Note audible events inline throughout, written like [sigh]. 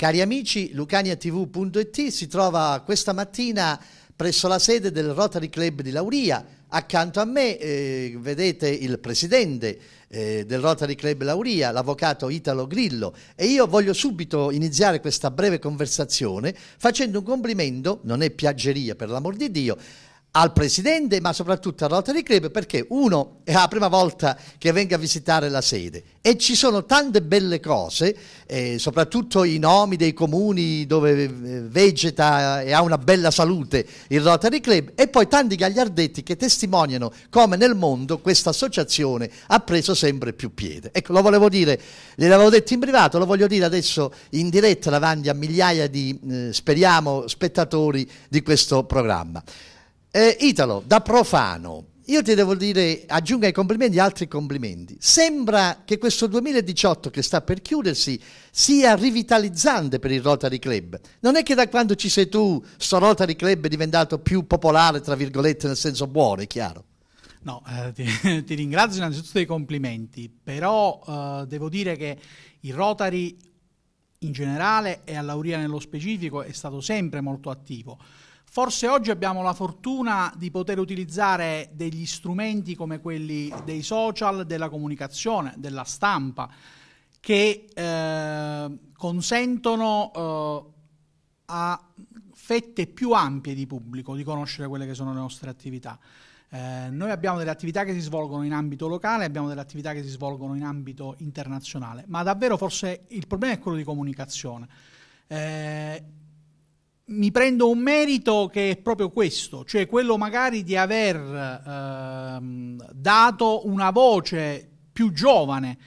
Cari amici, lucaniatv.it si trova questa mattina presso la sede del Rotary Club di Lauria. Accanto a me eh, vedete il presidente eh, del Rotary Club Lauria, l'avvocato Italo Grillo, e io voglio subito iniziare questa breve conversazione facendo un complimento, non è piaggeria per l'amor di Dio, al presidente ma soprattutto al Rotary Club perché uno è la prima volta che venga a visitare la sede e ci sono tante belle cose eh, soprattutto i nomi dei comuni dove eh, vegeta e ha una bella salute il Rotary Club e poi tanti gagliardetti che testimoniano come nel mondo questa associazione ha preso sempre più piede ecco lo volevo dire gliel'avevo detto in privato lo voglio dire adesso in diretta davanti a migliaia di eh, speriamo spettatori di questo programma eh, Italo, da profano, io ti devo dire, aggiunga i complimenti altri complimenti. Sembra che questo 2018 che sta per chiudersi sia rivitalizzante per il Rotary Club. Non è che da quando ci sei tu, sto Rotary Club è diventato più popolare, tra virgolette, nel senso buono, è chiaro. No, eh, ti, [laughs] ti, ringrazio innanzitutto dei complimenti, però eh, devo dire che il Rotary in generale e a Lauria nello specifico è stato sempre molto attivo. Forse oggi abbiamo la fortuna di poter utilizzare degli strumenti come quelli dei social, della comunicazione, della stampa, che eh, consentono eh, a fette più ampie di pubblico di conoscere quelle che sono le nostre attività. Eh, noi abbiamo delle attività che si svolgono in ambito locale, abbiamo delle attività che si svolgono in ambito internazionale, ma davvero forse il problema è quello di comunicazione. Eh, mi prendo un merito che è proprio questo, cioè quello magari di aver ehm, dato una voce più giovane,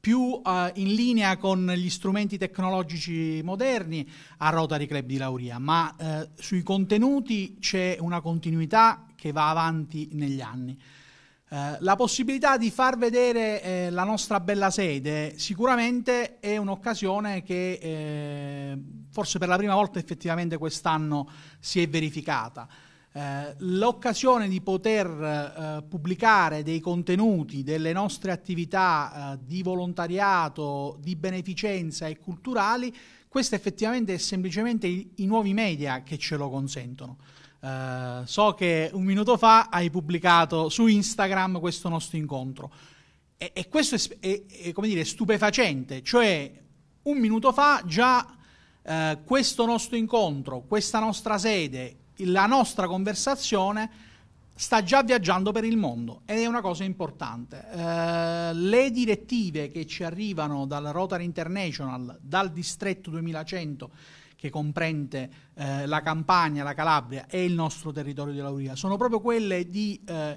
più eh, in linea con gli strumenti tecnologici moderni a Rotary Club di Lauria, ma eh, sui contenuti c'è una continuità che va avanti negli anni. Eh, la possibilità di far vedere eh, la nostra bella sede sicuramente è un'occasione che eh, forse per la prima volta effettivamente quest'anno si è verificata. Eh, l'occasione di poter eh, pubblicare dei contenuti delle nostre attività di volontariato, di beneficenza e culturali, questo effettivamente è semplicemente i, i nuovi media che ce lo consentono. Uh, so che un minuto fa hai pubblicato su Instagram questo nostro incontro e, e questo è, è, è, come dire, stupefacente, cioè un minuto fa già uh, questo nostro incontro, questa nostra sede, la nostra conversazione sta già viaggiando per il mondo ed è una cosa importante. Uh, le direttive che ci arrivano dalla Rotary International, dal distretto 2100 che comprende eh, la Campania, la Calabria e il nostro territorio di Lauria, sono proprio quelle di eh,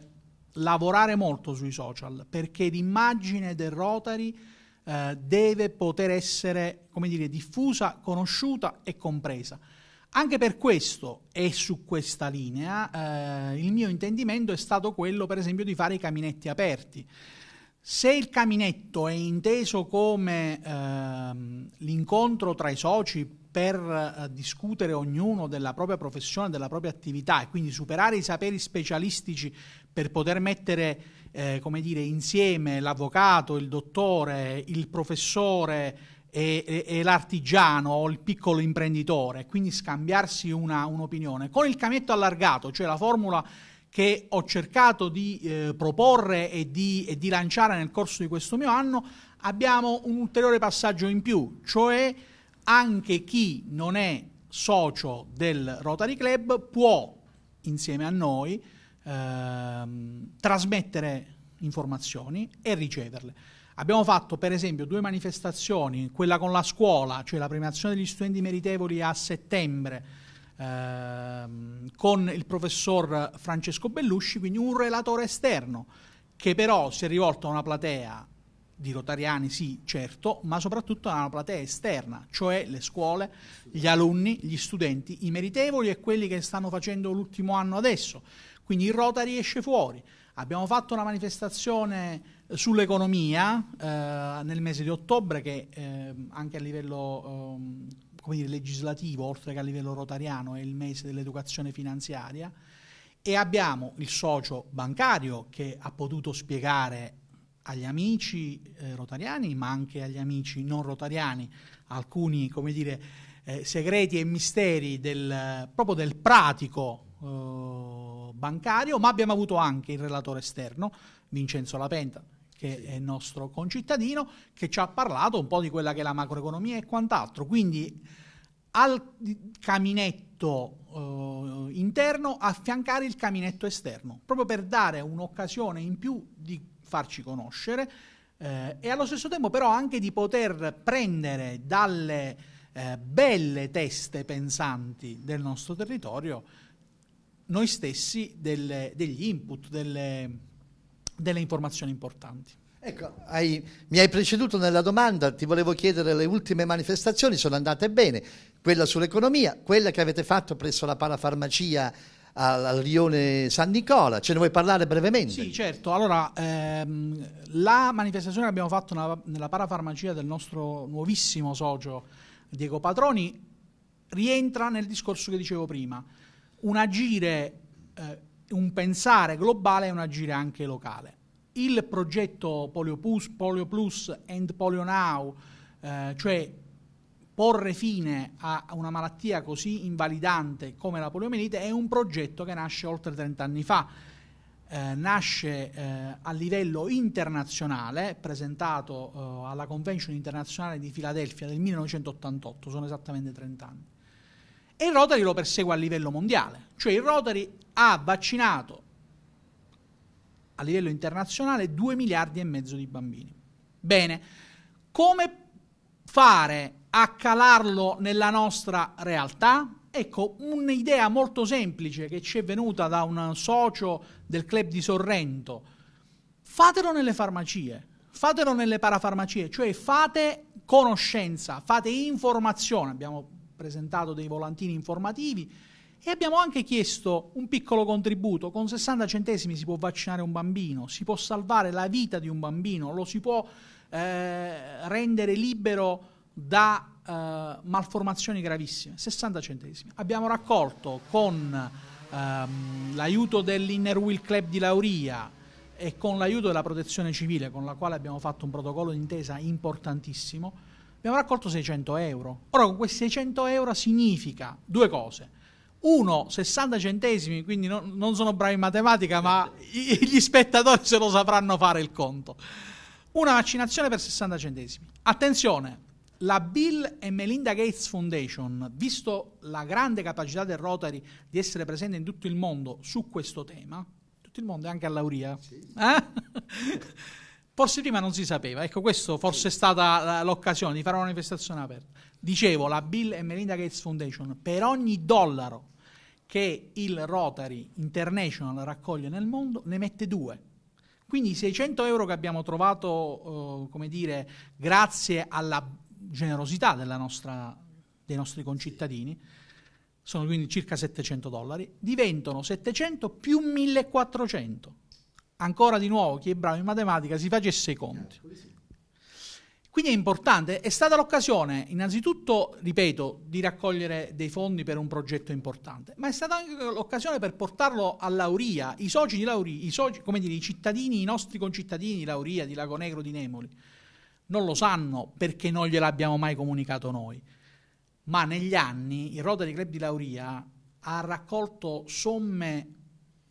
lavorare molto sui social, perché l'immagine del Rotary eh, deve poter essere, dire, diffusa, conosciuta e compresa. Anche per questo e su questa linea eh, il mio intendimento è stato quello, per esempio, di fare i caminetti aperti. Se il caminetto è inteso come ehm, l'incontro tra i soci per eh, discutere ognuno della propria professione, della propria attività e quindi superare i saperi specialistici per poter mettere eh, come dire, insieme l'avvocato, il dottore, il professore e, e, e l'artigiano o il piccolo imprenditore, quindi scambiarsi una, un'opinione. Con il caminetto allargato, cioè la formula che ho cercato di eh, proporre e di, e di lanciare nel corso di questo mio anno, abbiamo un ulteriore passaggio in più, cioè anche chi non è socio del Rotary Club può, insieme a noi, ehm, trasmettere informazioni e riceverle. Abbiamo fatto per esempio due manifestazioni, quella con la scuola, cioè la premiazione degli studenti meritevoli a settembre, ehm, con il professor Francesco Bellusci, quindi un relatore esterno che però si è rivolto a una platea di rotariani sì, certo, ma soprattutto a una platea esterna, cioè le scuole, gli alunni, gli studenti, i meritevoli e quelli che stanno facendo l'ultimo anno adesso. Quindi il Rotary esce fuori. Abbiamo fatto una manifestazione eh, sull'economia eh, nel mese di ottobre che eh, anche a livello eh, come dire, legislativo, oltre che a livello rotariano, è il mese dell'educazione finanziaria, e abbiamo il socio bancario che ha potuto spiegare agli amici eh, rotariani, ma anche agli amici non rotariani, alcuni, come dire, eh, segreti e misteri del, proprio del pratico eh, bancario, ma abbiamo avuto anche il relatore esterno, Vincenzo Lapenta, che sì. è nostro concittadino, che ci ha parlato un po' di quella che è la macroeconomia e quant'altro. Quindi al caminetto eh, interno affiancare il caminetto esterno, proprio per dare un'occasione in più di farci conoscere eh, e allo stesso tempo però anche di poter prendere dalle eh, belle teste pensanti del nostro territorio noi stessi delle, degli input, delle, delle informazioni importanti. Ecco, hai, mi hai preceduto nella domanda, ti volevo chiedere le ultime manifestazioni, sono andate bene, quella sull'economia, quella che avete fatto presso la parafarmacia al Rione San Nicola, ce ne vuoi parlare brevemente? Sì, certo, allora ehm, la manifestazione che abbiamo fatto nella, nella parafarmacia del nostro nuovissimo socio Diego Patroni rientra nel discorso che dicevo prima, un agire... Eh, un pensare globale e un agire anche locale. Il progetto Polio Plus, Polio Plus and Polio Now, eh, cioè porre fine a una malattia così invalidante come la poliomielite, è un progetto che nasce oltre 30 anni fa. Eh, nasce eh, a livello internazionale, presentato eh, alla Convention internazionale di Filadelfia del 1988, sono esattamente 30 anni. E il Rotary lo persegue a livello mondiale, cioè il Rotary ha vaccinato a livello internazionale 2 miliardi e mezzo di bambini. Bene, come fare a calarlo nella nostra realtà? Ecco, un'idea molto semplice che ci è venuta da un socio del club di Sorrento. Fatelo nelle farmacie, fatelo nelle parafarmacie, cioè fate conoscenza, fate informazione. Abbiamo presentato dei volantini informativi e abbiamo anche chiesto un piccolo contributo, con 60 centesimi si può vaccinare un bambino, si può salvare la vita di un bambino, lo si può eh, rendere libero da eh, malformazioni gravissime, 60 centesimi. Abbiamo raccolto con ehm, l'aiuto dell'Inner Wheel Club di Lauria, e con l'aiuto della protezione civile con la quale abbiamo fatto un protocollo d'intesa importantissimo, abbiamo raccolto 600 euro. Ora con questi 600 euro significa due cose. Uno, 60 centesimi, quindi no, non sono bravi in matematica, ma gli spettatori se lo sapranno fare il conto. Una vaccinazione per 60 centesimi. Attenzione, la Bill e Melinda Gates Foundation, visto la grande capacità del Rotary di essere presente in tutto il mondo su questo tema, tutto il mondo è anche all'Auria, sì. eh? Forse prima non si sapeva, ecco questo forse è stata l'occasione di fare una manifestazione aperta. Dicevo, la Bill e Melinda Gates Foundation, per ogni dollaro che il Rotary International raccoglie nel mondo, ne mette due. Quindi i 600 euro che abbiamo trovato, eh, come dire, grazie alla generosità nostra, dei nostri concittadini, sono quindi circa 700 dollari, diventano 700 più 1400 ancora di nuovo chi è bravo in matematica si facesse i conti. Quindi è importante, è stata l'occasione innanzitutto, ripeto, di raccogliere dei fondi per un progetto importante, ma è stata anche l'occasione per portarlo a Lauria, i soci di Lauria, i soci, come dire, i cittadini, i nostri concittadini di Lauria, di Lago Negro, di Nemoli, non lo sanno perché non gliel'abbiamo mai comunicato noi, ma negli anni il Rotary Club di Lauria ha raccolto somme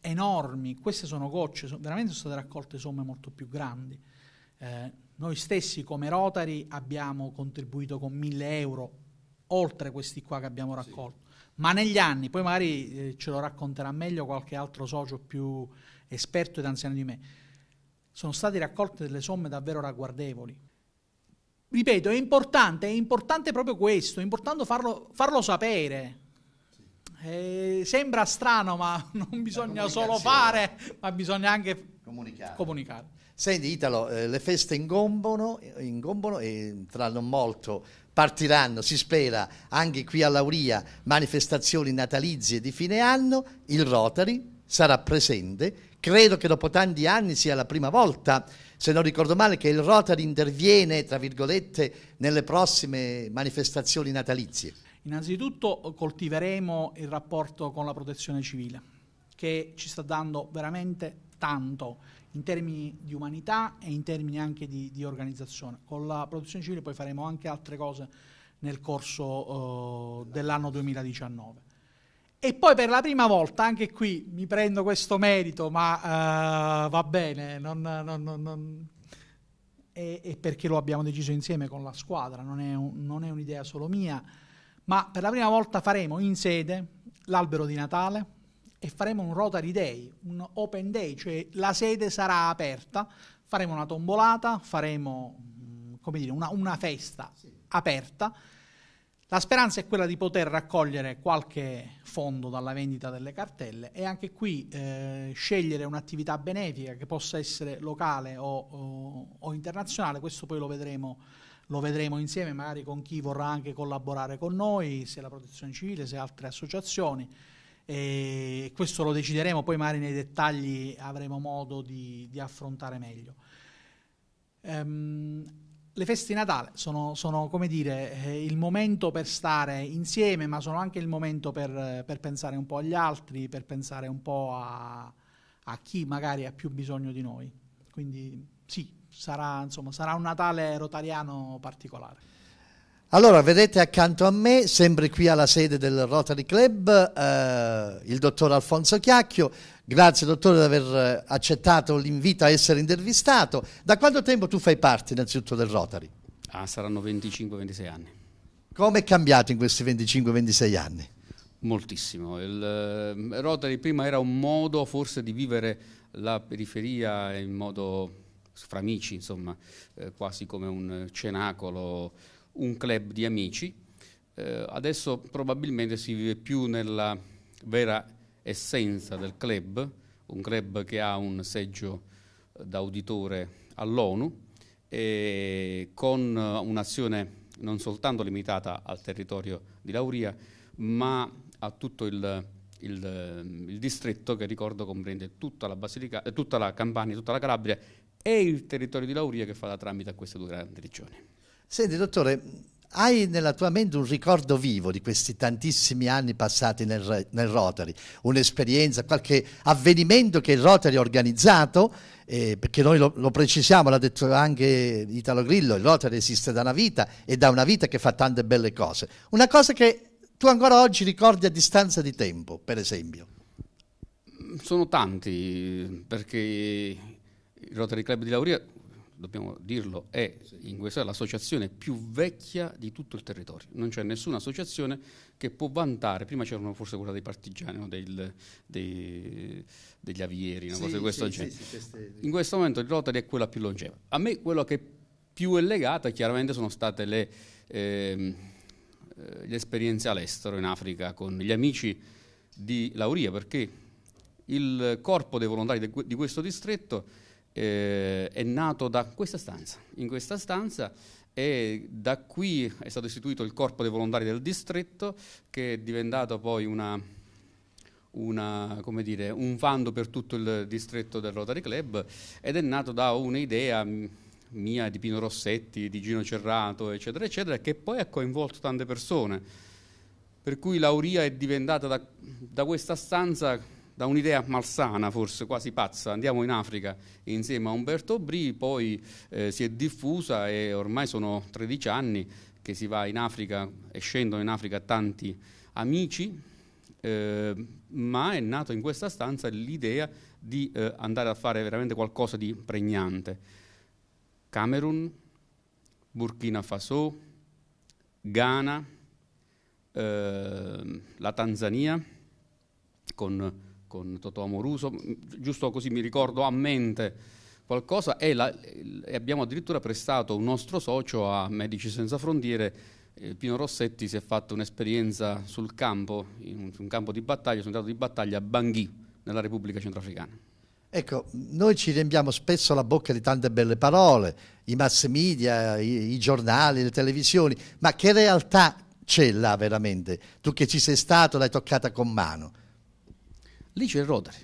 enormi, queste sono gocce, sono, veramente sono state raccolte somme molto più grandi. Eh, noi stessi come Rotary abbiamo contribuito con 1000 euro oltre questi qua che abbiamo raccolto. Sì. Ma negli anni, poi magari eh, ce lo racconterà meglio qualche altro socio più esperto ed anziano di me, sono state raccolte delle somme davvero ragguardevoli. Ripeto, è importante, è importante proprio questo, è importante farlo, farlo sapere, eh, sembra strano, ma [laughs] non bisogna solo fare, ma bisogna anche comunicare. comunicare. Senti Italo, eh, le feste ingombono, ingombono e tra non molto partiranno, si spera, anche qui a Lauria, manifestazioni natalizie di fine anno, il Rotary sarà presente. Credo che dopo tanti anni sia la prima volta, se non ricordo male, che il Rotary interviene, tra virgolette, nelle prossime manifestazioni natalizie. Innanzitutto eh, coltiveremo il rapporto con la protezione civile, che ci sta dando veramente tanto in termini di umanità e in termini anche di, di organizzazione. Con la protezione civile poi faremo anche altre cose nel corso eh, dell'anno 2019. E poi per la prima volta, anche qui mi prendo questo merito, ma uh, va bene, non, non, non, è, è, perché lo abbiamo deciso insieme con la squadra, non è, un, è un'idea solo mia, ma per la prima volta faremo in sede l'albero di Natale e faremo un Rotary Day, un Open Day, cioè la sede sarà aperta, faremo una tombolata, faremo mm, come dire, una, una festa sì. aperta. La speranza è quella di poter raccogliere qualche fondo dalla vendita delle cartelle e anche qui eh, scegliere un'attività benefica che possa essere locale o, o, o internazionale, questo poi lo vedremo lo vedremo insieme magari con chi vorrà anche collaborare con noi, se la protezione civile, se altre associazioni. E questo lo decideremo, poi magari nei dettagli avremo modo di, di affrontare meglio. Um, le feste di Natale sono, sono come dire, eh, il momento per stare insieme, ma sono anche il momento per, per, pensare un po' agli altri, per pensare un po' a, a chi magari ha più bisogno di noi. Quindi sì, sarà, insomma, sarà un Natale rotariano particolare. Allora, vedete accanto a me, sempre qui alla sede del Rotary Club, eh, il dottor Alfonso Chiacchio. Grazie dottore di aver eh, accettato l'invito a essere intervistato. Da quanto tempo tu fai parte innanzitutto del Rotary? Ah, saranno 25-26 anni. Come è cambiato in questi 25-26 anni? Moltissimo. Il eh, Rotary prima era un modo forse di vivere la periferia in modo fra amici, insomma, eh, quasi come un cenacolo, un club di amici. Eh, adesso probabilmente si vive più nella vera essenza del club, un club che ha un seggio eh, da uditore all'ONU, con eh, un'azione non soltanto limitata al territorio di Lauria, ma a tutto il, il, il distretto che ricordo comprende tutta la, Basilica, eh, tutta la Campania, tutta la Calabria e il territorio di Lauria che fa la tramite a queste due grandi regioni. Senti, dottore, hai nella tua mente un ricordo vivo di questi tantissimi anni passati nel, nel Rotary, un'esperienza, qualche avvenimento che il Rotary ha organizzato, eh, perché noi lo, lo precisiamo, l'ha detto anche Italo Grillo, il Rotary esiste da una vita e da una vita che fa tante belle cose. Una cosa che tu ancora oggi ricordi a distanza di tempo, per esempio? Sono tanti, perché il Rotary Club di Lauria, dobbiamo dirlo, è in questa l'associazione più vecchia di tutto il territorio. Non c'è nessuna associazione che può vantare, prima c'erano forse quella dei partigiani, no, del, dei, degli avieri, una sì, cosa di questo sì, genere. Sì, queste... In questo momento il Rotary è quella più longeva. A me quello che più è legato chiaramente sono state le, ehm, eh, le esperienze all'estero, in Africa, con gli amici di Lauria, perché il corpo dei volontari di questo distretto eh, è nato da questa stanza. In questa stanza e da qui è stato istituito il corpo dei volontari del distretto che è diventato poi una, una, dire, un fando per tutto il distretto del Rotary Club ed è nato da un'idea mia di Pino Rossetti, di Gino Cerrato, eccetera, eccetera, che poi ha coinvolto tante persone. Per cui l'auria è diventata da, da questa stanza da un'idea malsana, forse quasi pazza, andiamo in Africa insieme a Umberto Bri, poi eh, si è diffusa e ormai sono 13 anni che si va in Africa e scendono in Africa tanti amici, eh, ma è nato in questa stanza l'idea di eh, andare a fare veramente qualcosa di pregnante. Camerun, Burkina Faso, Ghana, eh, la Tanzania con con Totò Amoruso, giusto così mi ricordo a mente qualcosa e, la, e abbiamo addirittura prestato un nostro socio a Medici Senza Frontiere eh, Pino Rossetti si è fatto un'esperienza sul campo, in un, campo di battaglia, su un teatro di battaglia a Bangui, nella Repubblica Centrafricana. Ecco, noi ci riempiamo spesso la bocca di tante belle parole, i mass media, i, i giornali, le televisioni, ma che realtà c'è là veramente? Tu che ci sei stato l'hai toccata con mano. Lì c'è il Rotary.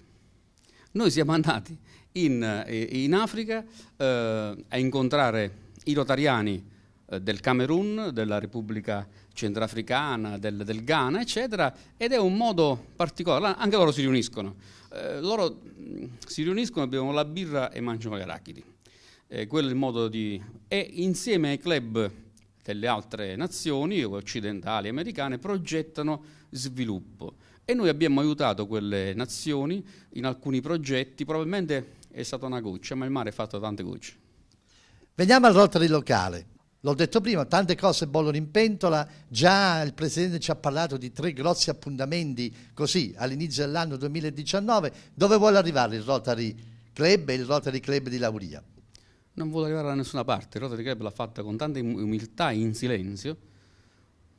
Noi siamo andati in, eh, in Africa eh, a incontrare i rotariani eh, del Camerun, della Repubblica Centrafricana, del, del, Ghana, eccetera, ed è un modo particolare, anche loro si riuniscono. Eh, loro mm, si riuniscono, bevono la birra e mangiano gli arachidi. Eh, quello è il modo di... E insieme ai club le altre nazioni occidentali, americane, progettano sviluppo. E noi abbiamo aiutato quelle nazioni in alcuni progetti, probabilmente è stata una goccia, ma il mare ha fatto tante gocce. Veniamo al Rotary locale. L'ho detto prima, tante cose bollono in pentola, già il Presidente ci ha parlato di tre grossi appuntamenti così all'inizio dell'anno 2019, dove vuole arrivare il Rotary Club e il Rotary Club di Lauria? non vuole arrivare da nessuna parte. Rotary Club l'ha fatta con tanta umiltà e in silenzio,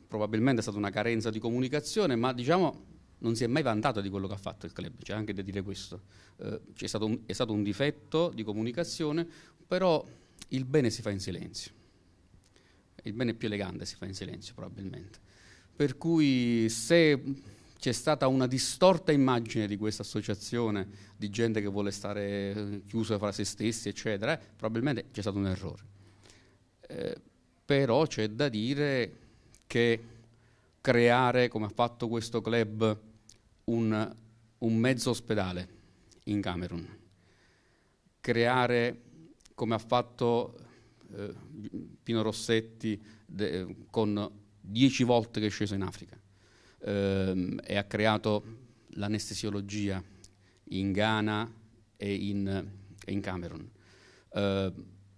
probabilmente è stata una carenza di comunicazione, ma diciamo non si è mai vantato di quello che ha fatto il club, c'è anche da dire questo. Eh, è, stato un, è stato un difetto di comunicazione, però il bene si fa in silenzio. Il bene più elegante si fa in silenzio probabilmente. Per cui se c'è stata una distorta immagine di questa associazione, di gente che vuole stare eh, chiusa fra se stessi, eccetera, eh, probabilmente c'è stato un errore. Eh, però c'è da dire che creare, come ha fatto questo club, un, un mezzo ospedale in Camerun, creare, come ha fatto eh, Pino Rossetti, de, con dieci volte che è sceso in Africa, ehm, e ha creato l'anestesiologia in Ghana e in, e in Camerun. Eh,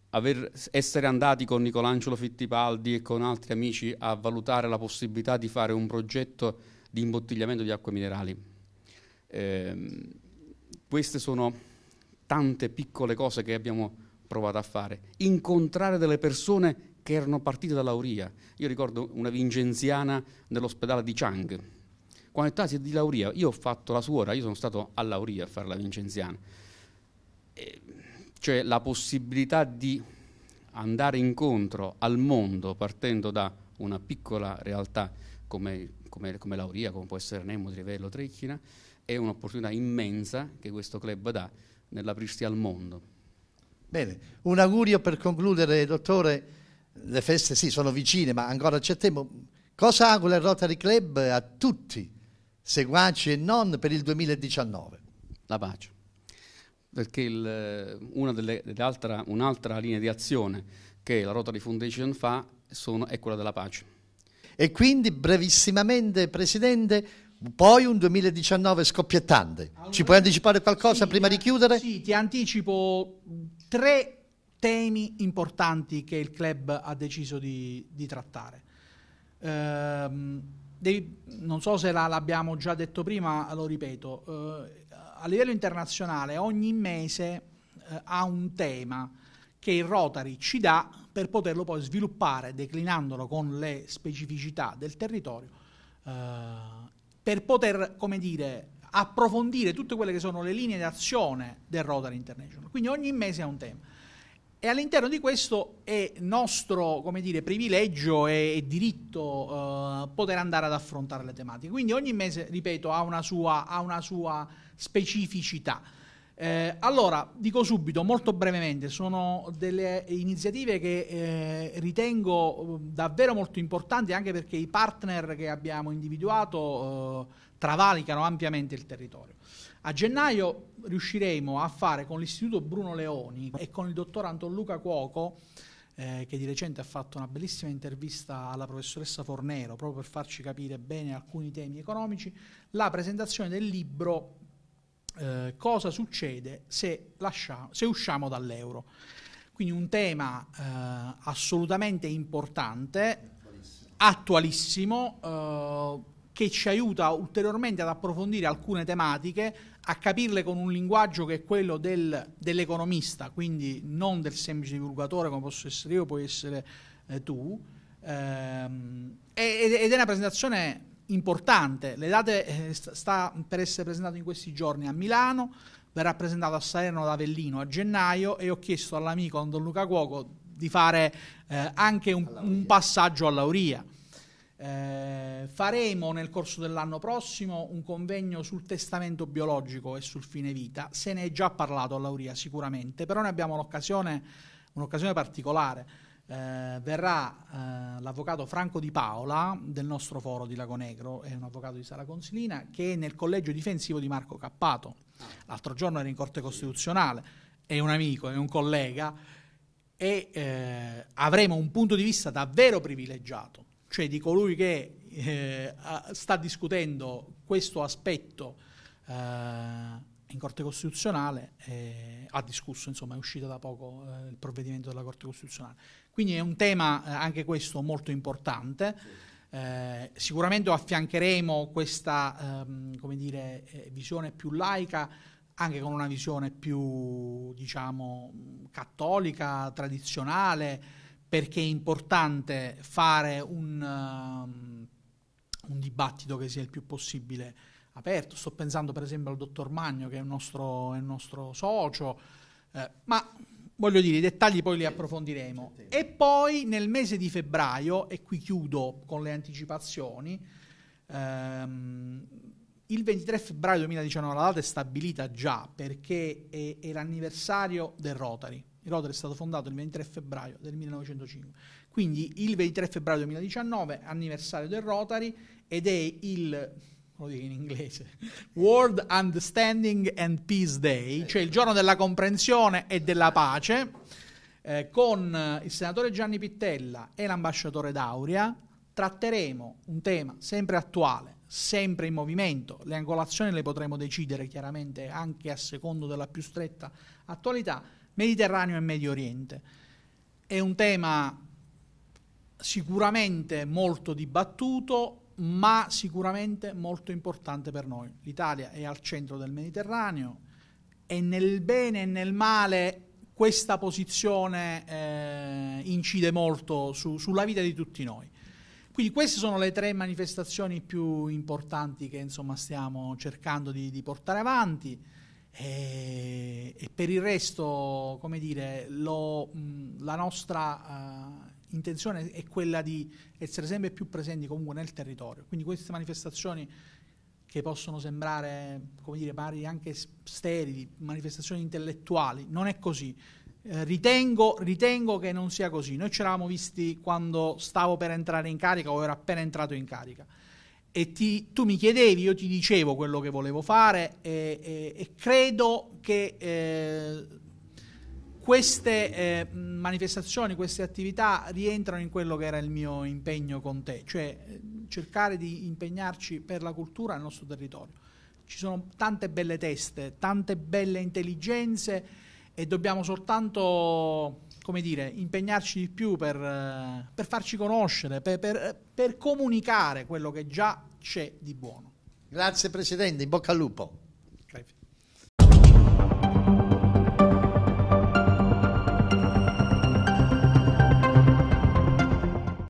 aver, essere andati con Nicolangelo Fittipaldi e con altri amici a valutare la possibilità di fare un progetto di imbottigliamento di acque minerali. Eh, queste sono tante piccole cose che abbiamo provato a fare. Incontrare delle persone che erano partite dall'auria. Io ricordo una vincenziana nell'ospedale di Chang. Quando è di lauria, io ho fatto la suora, io sono stato a lauria a fare la vincenziana. E cioè la possibilità di andare incontro al mondo partendo da una piccola realtà come, come, come l'auria, come può essere Nemo, Trivello, Trecchina, è un'opportunità immensa che questo club dà nell'aprirsi al mondo. Bene, un augurio per concludere, dottore le feste sì, sono vicine, ma ancora c'è tempo. Cosa augura il Rotary Club a tutti, seguaci e non, per il 2019? La pace. Perché eh, un'altra linea di azione che la Rotary Foundation fa sono, è quella della pace. E quindi, brevissimamente, Presidente, poi un 2019 scoppiettante. Allora, Ci puoi anticipare qualcosa sì, prima di eh, chiudere? Sì, ti anticipo tre temi importanti che il club ha deciso di, di trattare. Ehm, dei, non so se la, l'abbiamo già detto prima, lo ripeto, eh, a livello internazionale ogni mese eh, ha un tema che il Rotary ci dà per poterlo poi sviluppare, declinandolo con le specificità del territorio, eh, per poter, come dire, approfondire tutte quelle che sono le linee d'azione del Rotary International. Quindi ogni mese ha un tema. E all'interno di questo è nostro dire, privilegio e, diritto eh, poter andare ad affrontare le tematiche. Quindi ogni mese, ripeto, ha una sua, ha una sua specificità. Eh, allora, dico subito, molto brevemente, sono delle iniziative che eh, ritengo mm, davvero molto importanti anche perché i partner che abbiamo individuato eh, travalicano ampiamente il territorio. A gennaio riusciremo a fare con l'Istituto Bruno Leoni e con il dottor Anton Luca Cuoco, eh, che di recente ha fatto una bellissima intervista alla professoressa Fornero, proprio per farci capire bene alcuni temi economici, la presentazione del libro eh, Cosa succede se, lasciamo, se usciamo dall'euro. Quindi un tema eh, assolutamente importante, attualissimo, eh, che ci aiuta ulteriormente ad approfondire alcune tematiche a capirle con un linguaggio che è quello del, dell'economista, quindi non del semplice divulgatore come posso essere io, puoi essere eh, tu. Ehm, ed, è una presentazione importante, le date eh, sta per essere presentato in questi giorni a Milano, verrà presentato a Salerno ad Avellino a gennaio e ho chiesto all'amico Don Luca Cuoco di fare eh, anche un, un passaggio all'Auria. Eh, faremo nel corso dell'anno prossimo un convegno sul testamento biologico e sul fine vita, se ne è già parlato a Lauria sicuramente, però noi abbiamo un'occasione, un'occasione particolare. Eh, verrà eh, l'avvocato Franco Di Paola del nostro foro di Lago Negro, è un avvocato di Sala Consilina, che è nel collegio difensivo di Marco Cappato. L'altro giorno era in Corte Costituzionale, è un amico, è un collega e eh, avremo un punto di vista davvero privilegiato cioè di colui che eh, sta discutendo questo aspetto eh, in Corte Costituzionale, eh, ha discusso, insomma è uscito da poco eh, il provvedimento della Corte Costituzionale. Quindi è un tema eh, anche questo molto importante. Eh, sicuramente affiancheremo questa ehm, dire, visione più laica anche con una visione più diciamo, cattolica, tradizionale, perché è importante fare un, um, un dibattito che sia il più possibile aperto. Sto pensando per esempio al dottor Magno che è il nostro, è un nostro socio, eh, ma voglio dire, i dettagli poi li approfondiremo. E poi nel mese di febbraio, e qui chiudo con le anticipazioni, ehm, il 23 febbraio 2019 la data è stabilita già perché è, è l'anniversario del Rotary. Il Rotary è stato fondato il 23 febbraio del 1905, quindi il 23 febbraio 2019, anniversario del Rotary, ed è il lo dico in inglese, World Understanding and Peace Day, ecco. cioè il giorno della comprensione e della pace, eh, con eh, il senatore Gianni Pittella e l'ambasciatore D'Auria tratteremo un tema sempre attuale, sempre in movimento, le angolazioni le potremo decidere chiaramente anche a secondo della più stretta attualità, Mediterraneo e Medio Oriente. È un tema sicuramente molto dibattuto, ma sicuramente molto importante per noi. L'Italia è al centro del Mediterraneo e nel bene e nel male questa posizione eh, incide molto su, sulla vita di tutti noi. Quindi queste sono le tre manifestazioni più importanti che insomma, stiamo cercando di, di portare avanti. E, eh, e per il resto, come dire, lo, mh, la nostra uh, intenzione è quella di essere sempre più presenti comunque nel territorio. Quindi queste manifestazioni che possono sembrare, come dire, pari anche sterili, manifestazioni intellettuali, non è così. Eh, ritengo, ritengo, che non sia così. Noi ci eravamo visti quando stavo per entrare in carica o ero appena entrato in carica e ti, tu mi chiedevi, io ti dicevo quello che volevo fare e, e, e credo che eh, queste eh, manifestazioni, queste attività rientrano in quello che era il mio impegno con te, cioè eh, cercare di impegnarci per la cultura nel nostro territorio. Ci sono tante belle teste, tante belle intelligenze e dobbiamo soltanto come dire, impegnarci di più per, eh, per farci conoscere, per, per, per comunicare quello che già c'è di buono. Grazie Presidente, in bocca al lupo.